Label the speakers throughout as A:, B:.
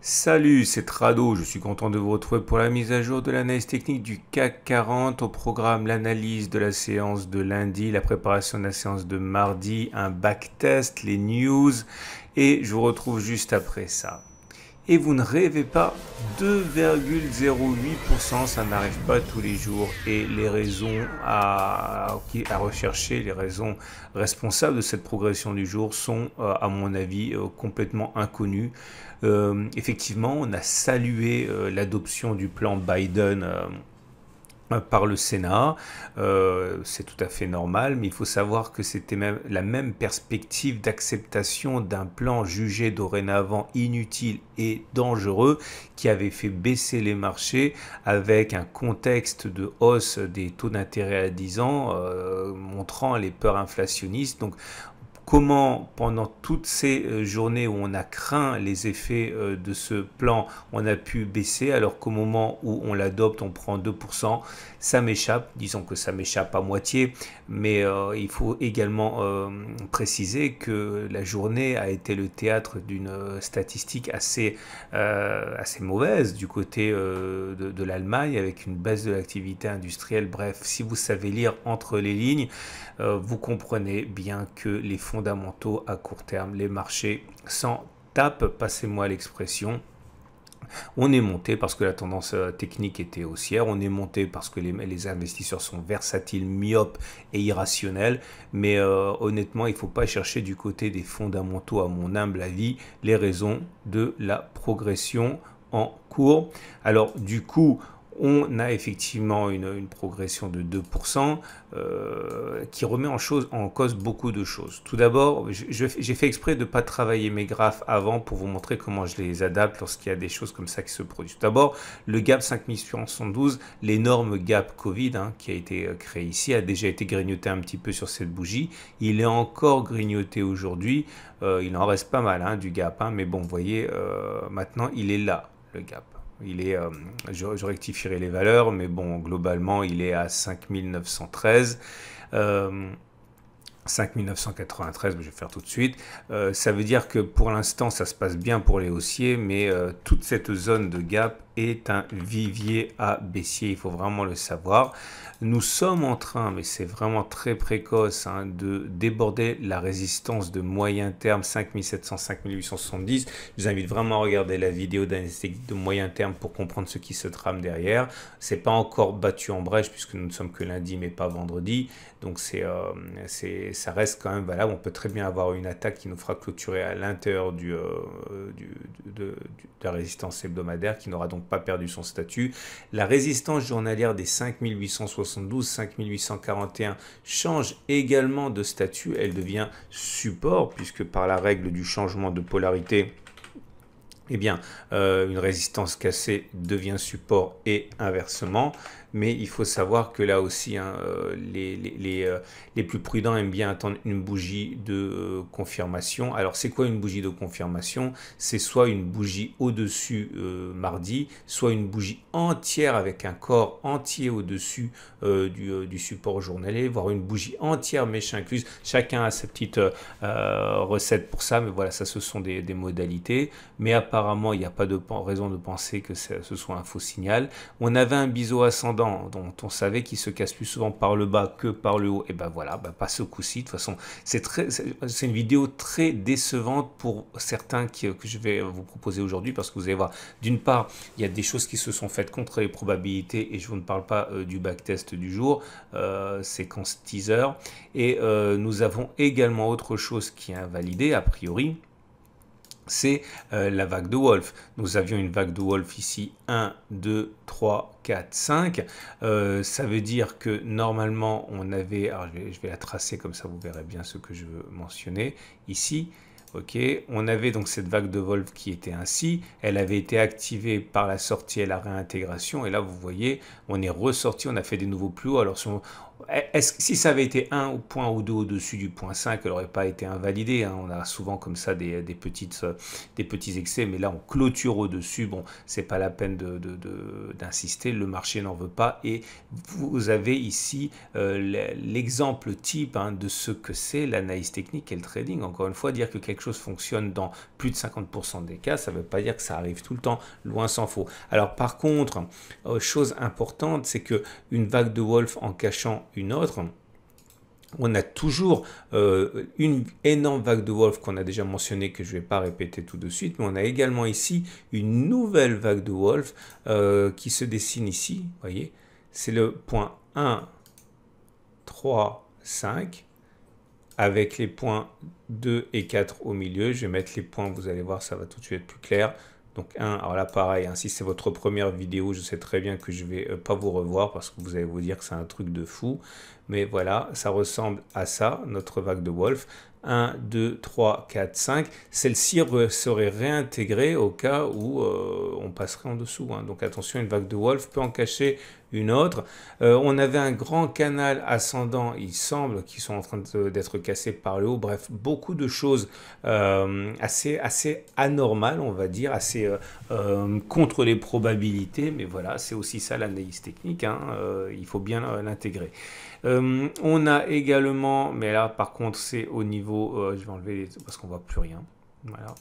A: Salut, c'est Trado, je suis content de vous retrouver pour la mise à jour de l'analyse technique du CAC 40 au programme l'analyse de la séance de lundi, la préparation de la séance de mardi, un backtest, les news et je vous retrouve juste après ça et vous ne rêvez pas, 2,08%, ça n'arrive pas tous les jours et les raisons à, rechercher, les raisons responsables de cette progression du jour sont euh, à mon avis euh, complètement inconnues. Euh, effectivement, on a salué l'adoption du plan Biden. Euh, par le Sénat. Euh, c'est tout à fait normal, mais il faut savoir que c'était même la même perspective d'acceptation d'un plan jugé dorénavant inutile et dangereux qui avait fait baisser les marchés avec un contexte de hausse des taux d'intérêt à 10 ans euh, montrant les peurs inflationnistes. Donc comment pendant toutes ces euh, journées où on a craint les effets euh, de ce plan, on a pu baisser alors qu'au moment où on l'adopte, on prend 2%. Ça m'échappe, disons que ça m'échappe à moitié, mais euh, il faut également euh, préciser que la journée a été le théâtre d'une euh, statistique assez, assez mauvaise du côté de l'Allemagne, avec une baisse de l'activité industrielle. Bref, si vous savez lire entre les lignes, vous comprenez bien que les fondamentaux à court terme, les marchés s'en tapent, passez-moi l'expression. On est monté parce que la tendance euh, technique était haussière, on est monté parce que les, investisseurs sont versatiles, myopes et irrationnels, mais euh, honnêtement, il ne faut pas chercher du côté des fondamentaux, à mon humble avis, les raisons de la progression en cours. Alors du coup, on a effectivement une, progression de 2% euh, qui remet en, en, cause beaucoup de choses. Tout d'abord, j'ai fait exprès de ne pas travailler mes graphes avant pour vous montrer comment je les adapte lorsqu'il y a des choses comme ça qui se produisent. Tout d'abord, le gap 5812, l'énorme gap Covid hein, qui a été euh, créé ici, a déjà été grignoté un petit peu sur cette bougie. Il est encore grignoté aujourd'hui. Euh, il en reste pas mal hein, du gap, hein, mais bon, vous voyez, maintenant il est là, le gap. Il est, euh, je, rectifierai les valeurs, mais bon, globalement, il est à 5913. 5993, euh, je vais faire tout de suite. Euh, ça veut dire que pour l'instant, ça se passe bien pour les haussiers, mais toute cette zone de gap est un vivier à baissier, il faut vraiment le savoir. Nous sommes en train, mais c'est vraiment très précoce, hein, de déborder la résistance de moyen terme 5700-5870. Je vous invite vraiment à regarder la vidéo d'analyse de moyen terme pour comprendre ce qui se trame derrière. C'est pas encore battu en brèche puisque nous ne sommes que lundi mais pas vendredi. Donc c'est, euh, c'est, ça reste quand même valable. On peut très bien avoir une attaque qui nous fera clôturer à l'intérieur du, euh, de la résistance hebdomadaire qui n'aura donc pas perdu son statut. La résistance journalière des 5872-5841 change également de statut. Elle devient support, puisque par la règle du changement de polarité, eh bien, euh, une résistance cassée devient support et inversement mais il faut savoir que là aussi, hein, euh, les, euh, les, plus prudents aiment bien attendre une bougie de euh, confirmation. Alors, c'est quoi une bougie de confirmation C'est soit une bougie au-dessus mardi, soit une bougie entière avec un corps entier au-dessus du, du, support journalier, voire une bougie entière méchante incluse. Chacun a sa petite recette pour ça, mais voilà, ça, ce sont des, modalités. Mais apparemment, il n'y a pas de raison de penser que ce soit un faux signal. On avait un biseau à 100 dont on savait qu'il se casse plus souvent par le bas que par le haut, et ben voilà, ben pas ce coup-ci. De toute façon, c'est très, c'est une vidéo très décevante pour certains que je vais vous proposer aujourd'hui parce que vous allez voir, d'une part, il y a des choses qui se sont faites contre les probabilités et je vous ne parle pas euh, du backtest du jour, euh, séquence teaser, et euh, nous avons également autre chose qui est invalidée a priori c'est euh, la vague de Wolf. Nous avions une vague de Wolf ici, 1, 2, 3, 4, 5. ça veut dire que normalement, on avait... Alors, je vais, la tracer comme ça, vous verrez bien ce que je veux mentionner. Ici, ok, on avait donc cette vague de Wolf qui était ainsi. Elle avait été activée par la sortie et la réintégration. Et là, vous voyez, on est ressorti, on a fait des nouveaux plus hauts. Alors, si on, est-ce si ça avait été un point ou deux au-dessus du point 5, elle n'aurait pas été invalidée. Hein. On a souvent comme ça des, petites, euh, des petits excès, mais là on clôture au-dessus. Bon, c'est pas la peine d'insister. le marché n'en veut pas. Et vous avez ici euh, l'exemple type hein, de ce que c'est l'analyse technique et le trading. Encore une fois, dire que quelque chose fonctionne dans plus de 50% des cas, ça ne veut pas dire que ça arrive tout le temps. Loin s'en faut. Alors par contre, euh, chose importante, c'est que une vague de Wolf en cachant une autre, on a toujours euh, une énorme vague de Wolf qu'on a déjà mentionné, que je vais pas répéter tout de suite, mais on a également ici une nouvelle vague de Wolf euh, qui se dessine ici, voyez, c'est le point 1, 3, 5, avec les points 2 et 4 au milieu, je vais mettre les points, vous allez voir, ça va tout de suite être plus clair, donc un, alors là pareil, hein, si c'est votre première vidéo, je sais très bien que je vais euh, pas vous revoir parce que vous allez vous dire que c'est un truc de fou. Mais voilà, ça ressemble à ça, notre vague de Wolf. 1, 2, 3, 4, 5. Celle-ci serait réintégrée au cas où euh, on passerait en dessous. Hein. Donc attention, une vague de Wolf peut en cacher une autre. Euh, on avait un grand canal ascendant, il semble, qui sont en train d'être cassés par le haut. Bref, beaucoup de choses euh, assez, assez anormales, on va dire, assez euh, contre les probabilités. Mais voilà, c'est aussi ça l'analyse technique. Hein, il faut bien l'intégrer. on a également, mais là par contre c'est au niveau, je vais enlever parce qu'on voit plus rien. Voilà,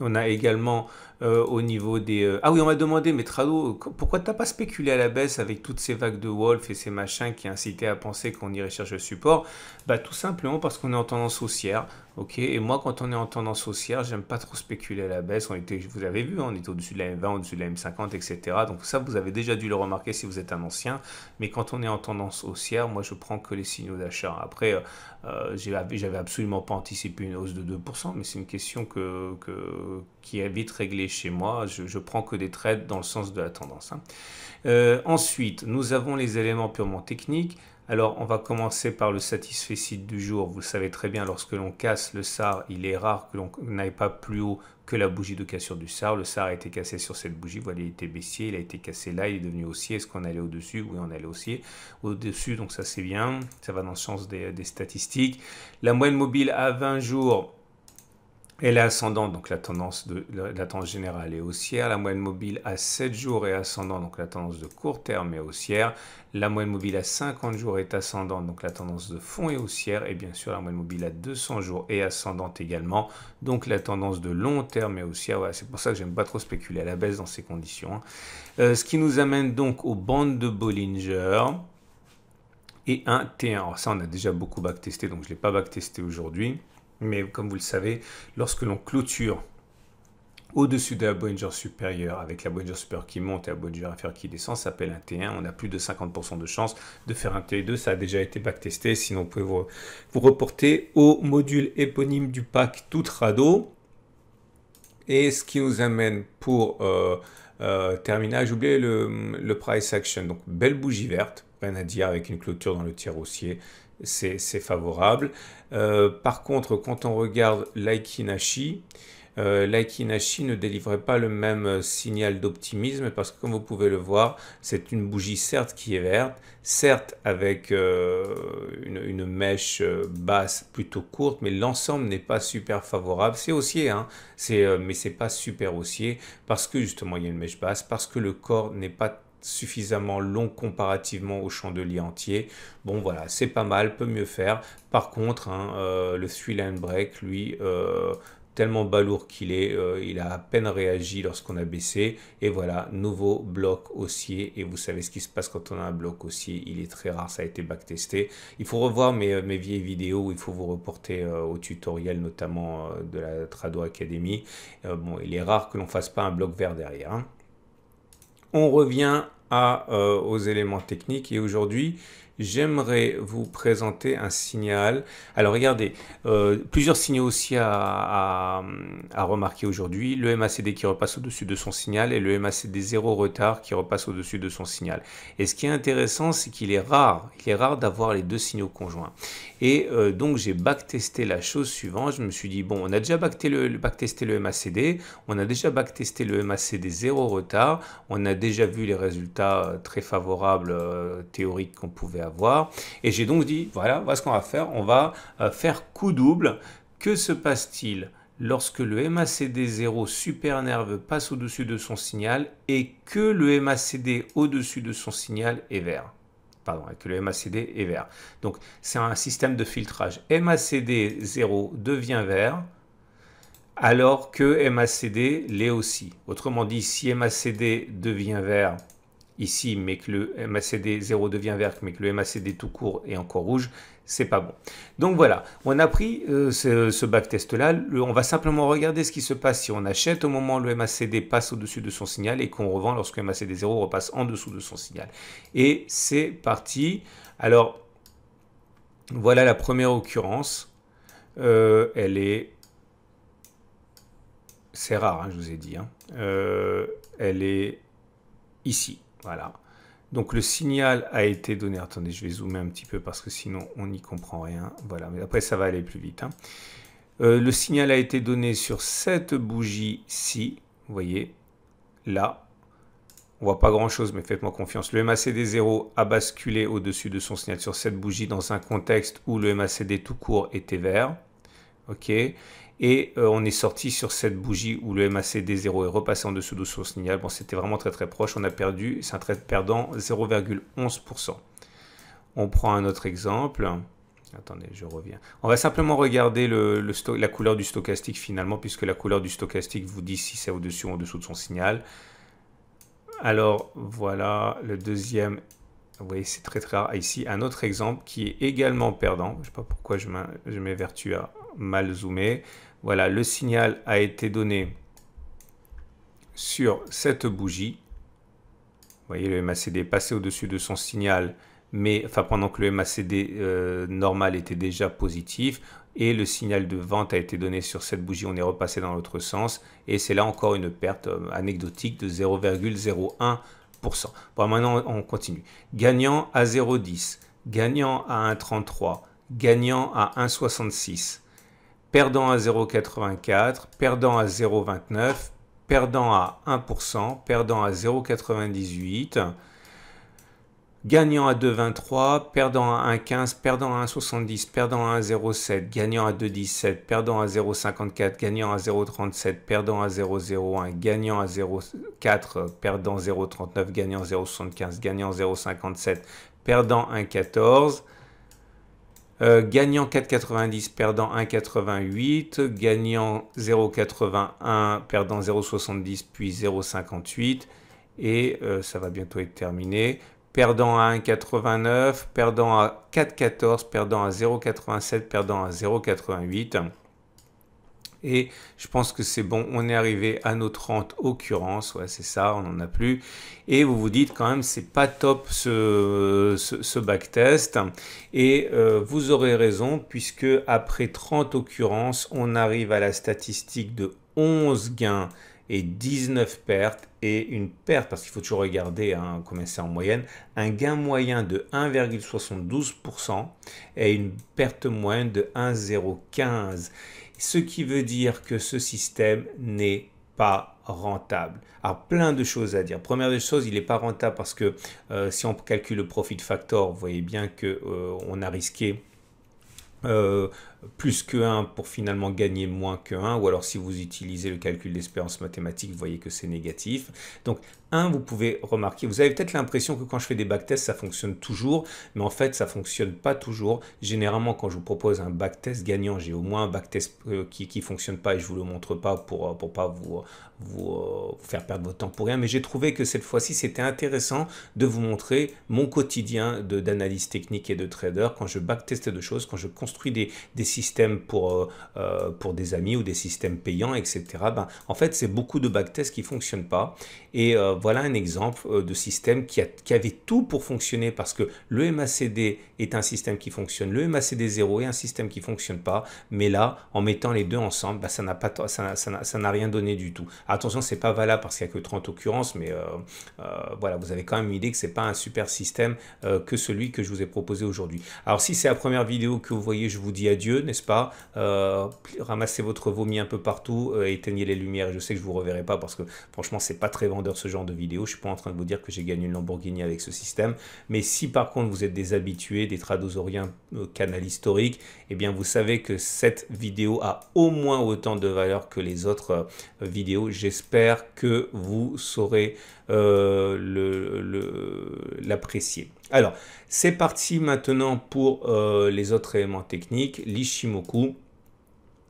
A: on a également euh, au niveau des... Euh, ah oui, on m'a demandé, mais Trado, pourquoi t'as pas spéculé à la baisse avec toutes ces vagues de Wolf et ces machins qui incitaient à penser qu'on irait chercher le support Bah tout simplement parce qu'on est en tendance haussière. Ok, et moi, quand on est en tendance haussière, j'aime pas trop spéculer à la baisse. On était, vous avez vu, on était au-dessus de la M20, au-dessus de la M50, etc. Donc ça, vous avez déjà dû le remarquer si vous êtes un ancien. Mais quand on est en tendance haussière, moi, je prends que les signaux d'achat. Après, euh, euh j'avais absolument pas anticipé une hausse de 2%, mais c'est une question que, qui est vite réglée chez moi. Je, je, prends que des trades dans le sens de la tendance. Hein. Euh, ensuite, nous avons les éléments purement techniques. Alors, on va commencer par le site du jour. Vous savez très bien, lorsque l'on casse le SAR, il est rare que l'on n'aille pas plus haut que la bougie de cassure du SAR. Le SAR a été cassé sur cette bougie. Voilà, il était baissier, il a été cassé là, il est devenu haussier. Est-ce qu'on allait au-dessus Oui, on allait haussier. Au-dessus, donc ça c'est bien. Ça va dans le sens des, des statistiques. La moyenne mobile à 20 jours, elle est ascendante, donc la tendance, générale est haussière. La moyenne mobile à 7 jours est ascendante, donc la tendance de court terme est haussière. La moyenne mobile à 50 jours est ascendante, donc la tendance de fond est haussière. Et bien sûr, la moyenne mobile à 200 jours est ascendante également, donc la tendance de long terme est haussière. c'est pour ça que j'aime pas trop spéculer à la baisse dans ces conditions. Hein. Euh, ce qui nous amène donc aux bandes de Bollinger et un T1. Alors ça, on a déjà beaucoup backtesté, donc je ne l'ai pas backtesté aujourd'hui. Mais comme vous le savez, lorsque l'on clôture au-dessus de la Bollinger supérieure, avec la Bollinger supérieure qui monte et la Bollinger inférieure qui descend, ça s'appelle un T1. On a plus de 50% de chance de faire un T2. Ça a déjà été backtesté. Sinon, vous pouvez vous, reporter au module éponyme du pack tout Rado Et ce qui nous amène pour euh, euh, terminer, j'ai oublié le, le price action. Donc, belle bougie verte, rien à dire, avec une clôture dans le tiers haussier c'est favorable. Euh, par contre, quand on regarde l'Aikinashi, euh, l'Aikinashi ne délivrait pas le même euh, signal d'optimisme parce que comme vous pouvez le voir, c'est une bougie certes qui est verte, certes avec une, mèche basse plutôt courte, mais l'ensemble n'est pas super favorable. C'est haussier, hein, c'est, mais c'est pas super haussier parce que justement il y a une mèche basse, parce que le corps n'est pas suffisamment long comparativement au chandelier entier. Bon voilà, c'est pas mal, peut mieux faire. Par contre, hein, euh, le three line Break, lui, euh, tellement balourd qu'il est, euh, il a à peine réagi lorsqu'on a baissé. Et voilà, nouveau bloc haussier. Et vous savez ce qui se passe quand on a un bloc haussier, il est très rare, ça a été backtesté. Il faut revoir mes, vieilles vidéos, il faut vous reporter au tutoriel notamment de la Trado Academy. bon, il est rare que l'on fasse pas un bloc vert derrière. Hein. On revient à, euh, aux éléments techniques et aujourd'hui, j'aimerais vous présenter un signal. Alors regardez, euh, plusieurs signaux aussi à, remarquer aujourd'hui. Le MACD qui repasse au-dessus de son signal et le MACD zéro retard qui repasse au-dessus de son signal. Et ce qui est intéressant, c'est qu'il est rare, il est rare d'avoir les deux signaux conjoints. Et euh, donc j'ai backtesté la chose suivante. Je me suis dit, bon, on a déjà backtesté le, MACD, on a déjà backtesté le MACD zéro retard, on a déjà vu les résultats euh, très favorables théoriques qu'on pouvait avoir voir Et j'ai donc dit, voilà, voilà ce qu'on va faire. On va euh, faire coup double. Que se passe-t-il lorsque le MACD0 nerveux passe au-dessus de son signal et que le MACD au-dessus de son signal est vert Pardon, et que le MACD est vert. Donc c'est un système de filtrage. MACD0 devient vert alors que MACD l'est aussi. Autrement dit, si MACD devient vert, ici, mais que le MACD 0 devient vert, mais que le MACD tout court est encore rouge, c'est pas bon. Donc voilà, on a pris euh, ce, bac backtest-là. On va simplement regarder ce qui se passe si on achète au moment où le MACD passe au-dessus de son signal et qu'on revend lorsque le MACD 0 repasse en dessous de son signal. Et c'est parti. Alors, voilà la première occurrence. Euh, elle est... C'est rare, hein, je vous ai dit. Hein. Euh, elle est ici. Voilà. Donc le signal a été donné. Attendez, je vais zoomer un petit peu parce que sinon on n'y comprend rien. Voilà, mais après ça va aller plus vite. Hein. Euh, le signal a été donné sur cette bougie-ci. Vous voyez, là, on voit pas grand-chose, mais faites-moi confiance. Le MACD0 a basculé au-dessus de son signal sur cette bougie dans un contexte où le MACD tout court était vert. OK et euh, on est sorti sur cette bougie où le MACD 0 est repassé en dessous de son signal. Bon, c'était vraiment très très proche. On a perdu, c'est un trade perdant, 0,11%. On prend un autre exemple. Attendez, je reviens. On va simplement regarder la couleur du stochastique finalement, puisque la couleur du stochastique vous dit si c'est au-dessus ou en dessous de son signal. Alors voilà, le deuxième, vous voyez c'est très très rare. Ici, un autre exemple qui est également perdant. Je ne sais pas pourquoi je m'évertue à mal zoomer. Voilà, le signal a été donné sur cette bougie. Vous voyez, le MACD est passé au-dessus de son signal, mais enfin pendant que le MACD euh, normal était déjà positif, et le signal de vente a été donné sur cette bougie, on est repassé dans l'autre sens, et c'est là encore une perte euh, anecdotique de 0,01%. Bon, maintenant on continue. Gagnant à 0,10, gagnant à 1,33, gagnant à 1,66, perdant à 0,84, perdant à 0,29, perdant à 1%, perdant à 0,98, gagnant à 2,23, perdant à 1,15, perdant à 1,70, perdant à 1,07, gagnant à 2,17, perdant à 0,54, gagnant à 0,37, perdant à 0,01, gagnant à 0,4, perdant 0,39, gagnant 0,75, gagnant 0,57, perdant 1,14. Euh, gagnant 4,90, perdant 1,88, gagnant 0,81, perdant 0,70, puis 0,58, et euh, ça va bientôt être terminé. Perdant à 1,89, perdant à 4,14, perdant à 0,87, perdant à 0,88. Et je pense que c'est bon, on est arrivé à nos 30 occurrences, ouais c'est ça, on n'en a plus. Et vous vous dites quand même, c'est pas top ce, ce, backtest. Et euh, vous aurez raison, puisque après 30 occurrences, on arrive à la statistique de 11 gains et 19 pertes et une perte, parce qu'il faut toujours regarder hein, combien c'est en moyenne, un gain moyen de 1,72% et une perte moyenne de 1,015 ce qui veut dire que ce système n'est pas rentable. Alors plein de choses à dire. Première des choses, il n'est pas rentable parce que euh, si on calcule le profit factor, vous voyez bien que euh, on a risqué euh, plus que 1 pour finalement gagner moins que 1, ou alors si vous utilisez le calcul d'espérance mathématique, vous voyez que c'est négatif. Donc 1, vous pouvez remarquer, vous avez peut-être l'impression que quand je fais des backtests, ça fonctionne toujours, mais en fait, ça fonctionne pas toujours. Généralement, quand je vous propose un backtest gagnant, j'ai au moins un backtest euh, qui ne fonctionne pas et je vous le montre pas pour euh, pour pas vous, euh, vous, faire perdre votre temps pour rien, mais j'ai trouvé que cette fois-ci, c'était intéressant de vous montrer mon quotidien d'analyse technique et de trader, quand je backteste de choses, quand je construis des, des systèmes pour, euh, euh, pour des amis ou des systèmes payants, etc. Ben, en fait, c'est beaucoup de backtests qui ne fonctionnent pas. Et euh, voilà un exemple de système qui, avait tout pour fonctionner parce que le MACD est un système qui fonctionne, le MACD 0 est un système qui ne fonctionne pas, mais là, en mettant les deux ensemble, ben, ça n'a pas ça n'a rien donné du tout. Attention, c'est pas valable parce qu'il n'y a que 30 occurrences, mais voilà, vous avez quand même une idée que n'est pas un super système que celui que je vous ai proposé aujourd'hui. Alors si c'est la première vidéo que vous voyez, je vous dis adieu n'est-ce pas euh, Ramassez votre vomi un peu partout, euh, éteignez les lumières. je sais que je vous reverrai pas parce que franchement, c'est pas très vendeur ce genre de vidéo. Je suis pas en train de vous dire que j'ai gagné une Lamborghini avec ce système. Mais si par contre vous êtes des habitués, des tradosauriens euh, canal historique, eh bien vous savez que cette vidéo a au moins autant de valeur que les autres vidéos. J'espère que vous saurez euh, l'apprécier. Alors, c'est parti maintenant pour euh, les autres éléments techniques, l'Ishimoku.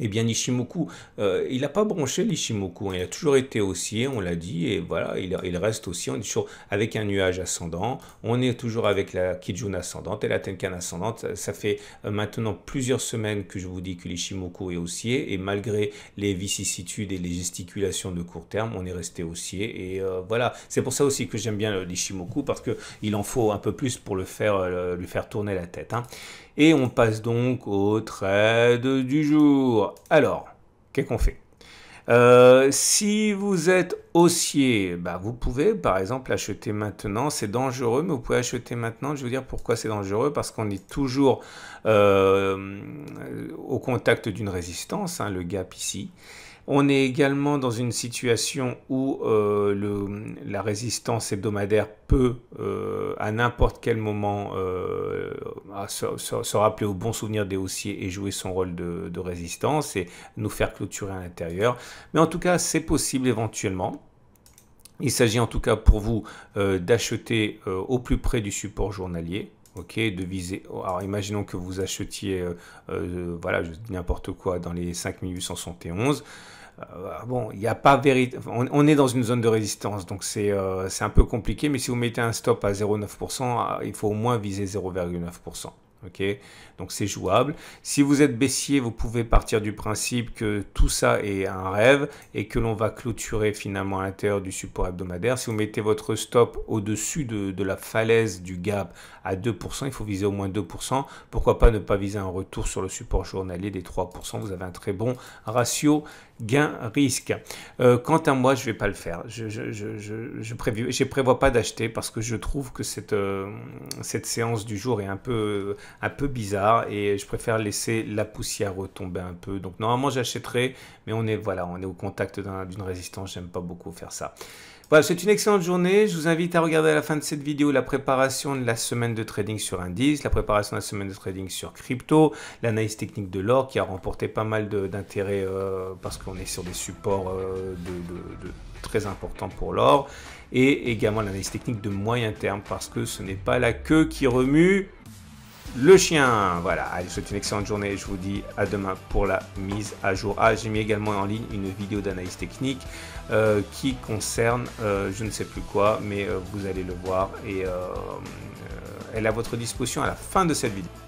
A: Eh bien, Ishimoku, euh, il n'a pas branché l'Ishimoku, hein. il a toujours été haussier, on l'a dit, et voilà, il, reste aussi, on est toujours avec un nuage ascendant, on est toujours avec la Kijun ascendante et la Tenkan ascendante, ça, fait euh, maintenant plusieurs semaines que je vous dis que l'Ishimoku est haussier, et malgré les vicissitudes et les gesticulations de court terme, on est resté haussier, et euh, voilà, c'est pour ça aussi que j'aime bien l'Ishimoku, parce qu'il en faut un peu plus pour le faire, lui faire tourner la tête. Hein. Et on passe donc au trade du jour. Alors, qu'est-ce qu'on fait euh, si vous êtes haussier, bah, vous pouvez par exemple acheter maintenant. C'est dangereux, mais vous pouvez acheter maintenant. Je vais vous dire pourquoi c'est dangereux. Parce qu'on est toujours euh, au contact d'une résistance, hein, le gap ici. On est également dans une situation où euh, la résistance hebdomadaire peut, euh, à n'importe quel moment, euh, se, rappeler au bon souvenir des haussiers et jouer son rôle de résistance et nous faire clôturer à l'intérieur. Mais en tout cas, c'est possible éventuellement. Il s'agit en tout cas pour vous d'acheter au plus près du support journalier. Ok, de viser. Alors imaginons que vous achetiez, euh, euh voilà, n'importe quoi dans les 5871. Euh, bon, il n'y a pas vérité. On, est dans une zone de résistance, donc euh, c'est un peu compliqué. Mais si vous mettez un stop à 0,9%, il faut au moins viser 0,9%. Donc c'est jouable. Si vous êtes baissier, vous pouvez partir du principe que tout ça est un rêve et que l'on va clôturer finalement à l'intérieur du support hebdomadaire. Si vous mettez votre stop au-dessus de, de, la falaise du gap à 2%, il faut viser au moins 2%. Pourquoi pas ne pas viser un retour sur le support journalier des 3% Vous avez un très bon ratio gain-risque. Euh, quant à moi, je ne vais pas le faire. Je ne je, je, prévois pas d'acheter parce que je trouve que cette, euh, cette séance du jour est un peu, un peu bizarre et je préfère laisser la poussière retomber un peu. Donc normalement, j'achèterai, mais on est, voilà, on est au contact d'une résistance, résistance. J'aime pas beaucoup faire ça. Voilà, c'est une excellente journée. Je vous invite à regarder à la fin de cette vidéo la préparation de la semaine de trading sur indice, la préparation de la semaine de trading sur crypto, l'analyse technique de l'or qui a remporté pas mal d'intérêt euh, parce qu'on est sur des supports euh, très importants pour l'or et également l'analyse technique de moyen terme parce que ce n'est pas la queue qui remue le chien. Voilà, allez, je vous souhaite une excellente journée. Je vous dis à demain pour la mise à jour. Ah, j'ai mis également en ligne une vidéo d'analyse technique euh, qui concerne euh, je ne sais plus quoi, mais euh, vous allez le voir et elle est à votre disposition à la fin de cette vidéo.